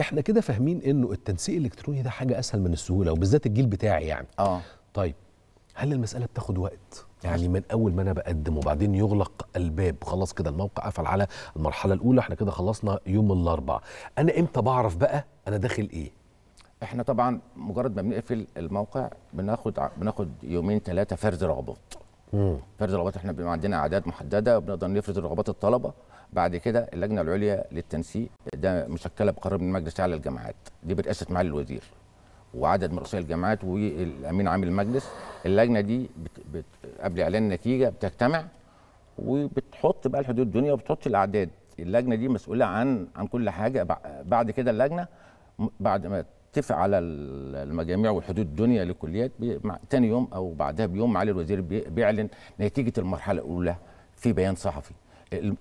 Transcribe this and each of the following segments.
احنا كده فاهمين انه التنسيق الالكتروني ده حاجه اسهل من السهوله وبالذات الجيل بتاعي يعني اه طيب هل المساله بتاخد وقت يعني من اول ما انا بقدم وبعدين يغلق الباب خلاص كده الموقع قفل على المرحله الاولى احنا كده خلصنا يوم الاربعاء انا امتى بعرف بقى انا داخل ايه احنا طبعا مجرد ما بنقفل الموقع بناخد بناخد يومين ثلاثه فرز رغبات فرد رغبات احنا بيبقى عندنا اعداد محدده وبنقدر نفرز رغبات الطلبه بعد كده اللجنه العليا للتنسيق ده مشكله بقرار من المجلس الاعلى للجامعات دي برئاسه معالي الوزير وعدد من رؤساء الجامعات والامين عام المجلس اللجنه دي بت... بت... قبل اعلان النتيجه بتجتمع وبتحط بقى الحدود الدنيا وبتحط الاعداد اللجنه دي مسؤوله عن عن كل حاجه بعد كده اللجنه بعد ما اتفق على المجاميع والحدود الدنيا لكليات تاني يوم او بعدها بيوم معالي الوزير بيعلن نتيجه المرحله الاولى في بيان صحفي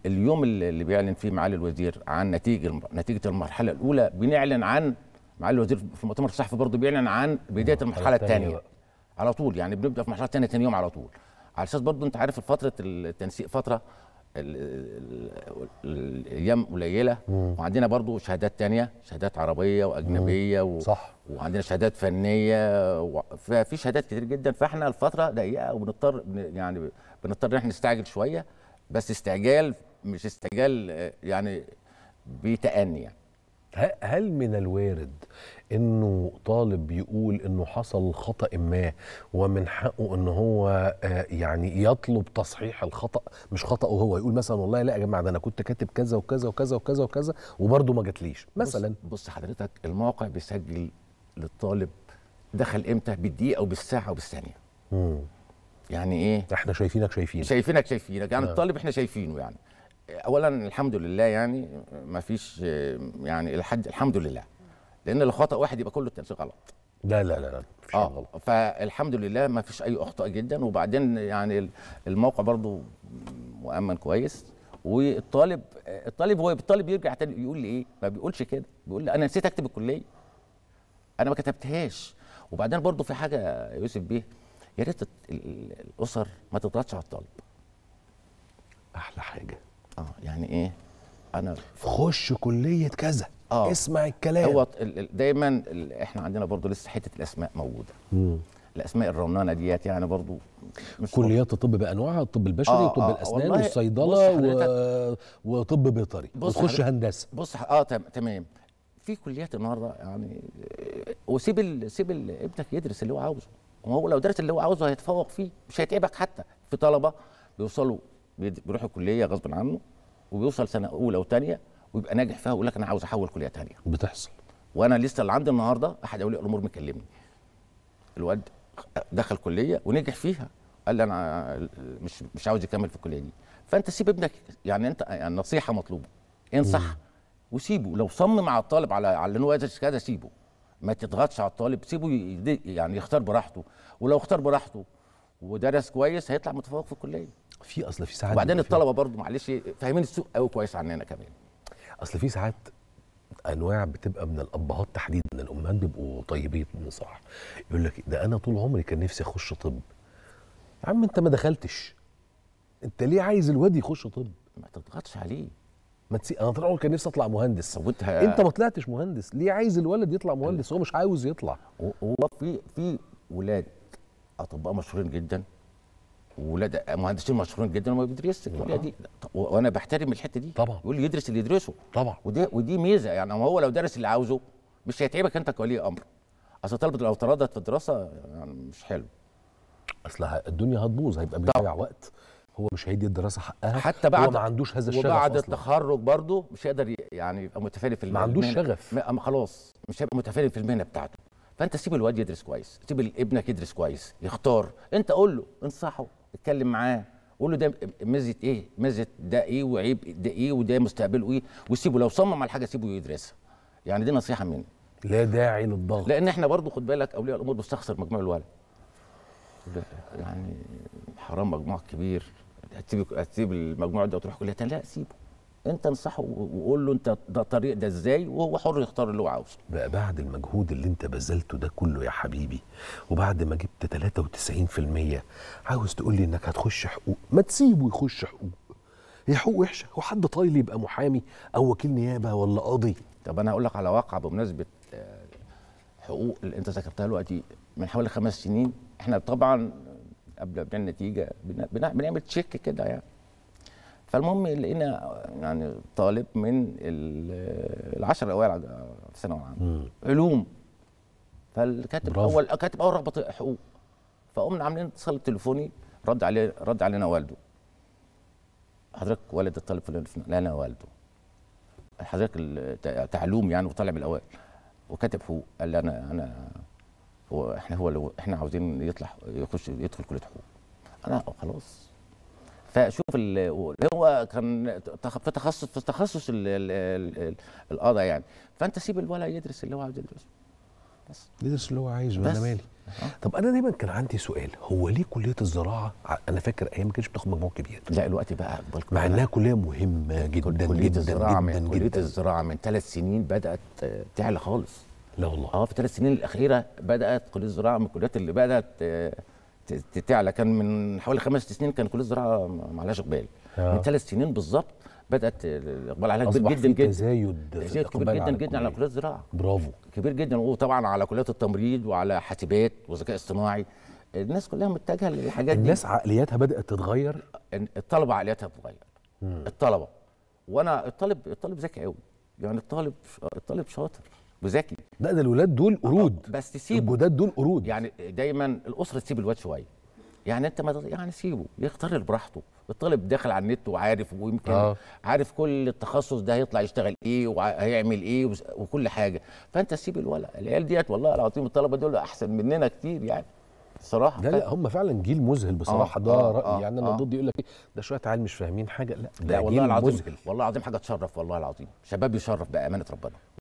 اليوم اللي بيعلن فيه معالي الوزير عن نتيجه نتيجه المرحله الاولى بنعلن عن معالي الوزير في المؤتمر الصحفي برضه بيعلن عن بدايه المرحله الثانيه على طول يعني بنبدا في مرحله ثانيه ثاني يوم على طول على اساس برضه انت عارف فتره التنسيق فتره الايام قليله وعندنا برضو شهادات تانية شهادات عربيه واجنبيه و... صح وعندنا شهادات فنيه و... ففي شهادات كتير جدا فاحنا الفتره ضيقه وبنضطر يعني بنضطر ان احنا نستعجل شويه بس استعجال مش استعجال آه، يعني بتأني يعني هل من الوارد انه طالب يقول انه حصل خطا ما ومن حقه ان هو آه، يعني يطلب تصحيح الخطا مش خطاه هو يقول مثلا والله لا يا جماعه ده انا كنت كاتب كذا وكذا وكذا وكذا وكذا وبرده ما جاتليش مثلا بص, بص حضرتك الموقع بيسجل للطالب دخل امتى بالدقيقه او بالساعه او بالثانيه يعني ايه احنا شايفينك شايفينك شايفينك شايفينك يعني آه. الطالب احنا شايفينه يعني اولا الحمد لله يعني ما فيش يعني الحد الحمد لله لان لو خطا واحد يبقى كله التنسيق غلط لا لا لا لا آه غلط فالحمد لله ما فيش اي اخطاء جدا وبعدين يعني الموقع برضو مؤمن كويس والطالب الطالب هو الطالب يرجع تاني يقول لي ايه ما بيقولش كده بيقول لي انا نسيت اكتب الكليه انا ما كتبتهاش وبعدين برضو في حاجه يوسف بيه يا ريت الاسر ما تضغطش على الطالب يعني ايه انا خش كليه كذا آه. اسمع الكلام هو دايما احنا عندنا برضو لسه حته الاسماء موجوده مم. الاسماء الرنانه ديت يعني برضو كليات الطب بانواعها الطب البشري وطب آه،, آه الاسنان والصيدله و... وطب بيطري وتخش هندسه بص اه تمام في كليات النهارده يعني آه، وسيب ال... سيب ال... ابنك يدرس اللي هو عاوزه وهو لو درس اللي هو عاوزه هيتفوق فيه مش هيتعبك حتى في طلبه بيوصلوا بيروحوا الكليه غصب عنه وبيوصل سنه اولى وثانيه ويبقى ناجح فيها ويقول لك انا عاوز احول كليه ثانيه بتحصل وانا لسه اللي عندي النهارده احد اولياء الامور مكلمني الواد دخل كليه ونجح فيها قال لي انا مش مش عاوز يكمل في الكليه دي فانت سيب ابنك يعني انت يعني النصيحه مطلوبه انصح وسيبه لو صمم على الطالب على على انه كذا سيبه ما تضغطش على الطالب سيبه يعني يختار براحته ولو اختار براحته ودرس كويس هيطلع متفوق في الكليه في اصل في ساعات وبعدين الطلبه برضو معلش فاهمين السوق قوي كويس عننا كمان اصل في ساعات انواع بتبقى من الابهات تحديدا الامهات بيبقوا طيبين بصراحه يقول لك ده انا طول عمري كان نفسي اخش طب يا عم انت ما دخلتش انت ليه عايز الواد يخش طب ما تضغطش عليه ما تسي... انا طول عمري كان نفسي اطلع مهندس وانت انت ما طلعتش مهندس ليه عايز الولد يطلع مهندس هو مش عاوز يطلع هو في في ولاد اطباء مشهورين جدا ولاد مهندسين مشهورين جدا وما بيدرسش نعم. وانا بحترم الحته دي طبعا يقول لي يدرس اللي يدرسه طبعا ودي ودي ميزه يعني هو لو درس اللي عاوزه مش هيتعبك انت كولي امر اصل طلبه لو تراضت في الدراسه يعني مش حلو اصل الدنيا هتبوظ هيبقى بيضيع وقت هو مش هيدي الدراسه حقها حتى بعد هو ما عندوش هذا الشغف وبعد أصلاً. التخرج برضه مش هيقدر يعني يبقى متفائل في المهنه ما عندوش شغف خلاص مش هيبقى متفائل في المهنه بتاعته فانت سيب الواد يدرس كويس سيب ابنك يدرس كويس يختار انت قول له انصحه اتكلم معاه قول له ده ميزه ايه ميزه ده ايه وعيب ده ايه وده مستقبله ايه وسيبه لو صمم على حاجه سيبه يدرسها يعني دي نصيحه مني لا داعي للضغط لان احنا برضو خد بالك اولياء الامور بيستخسر مجموع الولد يعني حرام مجموع كبير هتسيب هتسيب المجموع ده وتروح كليه لا سيبه انت انصحه وقول له انت ده الطريق ده ازاي وهو حر يختار اللي هو عاوزه بقى بعد المجهود اللي انت بذلته ده كله يا حبيبي وبعد ما جبت 93% عاوز تقول لي انك هتخش حقوق ما تسيبه يخش حقوق هي حقوق وحشه هو حد طايل يبقى محامي او وكيل نيابه ولا قاضي طب انا هقول لك على واقعه بمناسبه آه، حقوق اللي انت ذكرتها دلوقتي من حوالي خمس سنين احنا طبعا قبل ما النتيجه بنعمل تشيك كده يعني فالمهم لقينا يعني طالب من العشر الاوائل في الثانويه العامه علوم فالكاتب برافو. اول كاتب اول رغبه حقوق فقمنا عاملين اتصال تليفوني رد عليه رد علينا والده حضرتك والد الطالب فلان لا انا والده حضرتك تعلوم يعني وطالع من الاوائل وكاتب حقوق قال لي انا انا هو احنا هو احنا عاوزين يطلع يخش يدخل كليه حقوق انا خلاص فشوف هو كان في تخصص في تخصص القضاء يعني فانت سيب الولد يدرس اللي هو عايز يدرسه بس يدرس اللي هو عايزه انا مالي أه؟ طب انا دايما كان عندي سؤال هو ليه كليه الزراعه انا فاكر ايام ما كانتش بتاخد مجموع كبير لا الوقت بقى مع انها كليه مهمه جدا كلية جدا الزراعة جدا من كليه الزراعه من ثلاث سنين بدات تعلى خالص لا والله اه في ثلاث سنين الاخيره بدات كليه الزراعه من الكليات اللي بدات آه، تعلى كان من حوالي خمس سنين كان كل الزراعه ما عليهاش اقبال آه. من ثلاث سنين بالظبط بدات الاقبال عليها كبير جدا جدا تزايد تزايد كبير جدا جدا على كليه الزراعه برافو كبير جدا وطبعا على كليات التمريض وعلى حاسبات وذكاء اصطناعي الناس كلها متجهه للحاجات دي الناس عقلياتها بدات تتغير الطلبه عقلياتها بتتغير الطلبه وانا الطالب الطالب ذكي قوي يعني الطالب الطالب شاطر وذكي لا ده الولاد دول قرود بس سيبه الجداد دول قرود يعني دايما الاسره تسيب الواد شويه يعني انت ما يعني سيبه يختار براحته الطالب داخل على النت وعارف ويمكن آه. عارف كل التخصص ده هيطلع يشتغل ايه وهيعمل ايه وكل حاجه فانت سيب الولد العيال ديت والله العظيم الطلبه دول احسن مننا كتير يعني صراحه لا لا هم فعلا جيل مذهل بصراحه آه ده آه رايي آه يعني انا آه ضد يقول لك ايه ده شويه عيال مش فاهمين حاجه لا ده, ده والله العظيم مذهل. والله العظيم حاجه تشرف والله العظيم شباب يشرف بامانه ربنا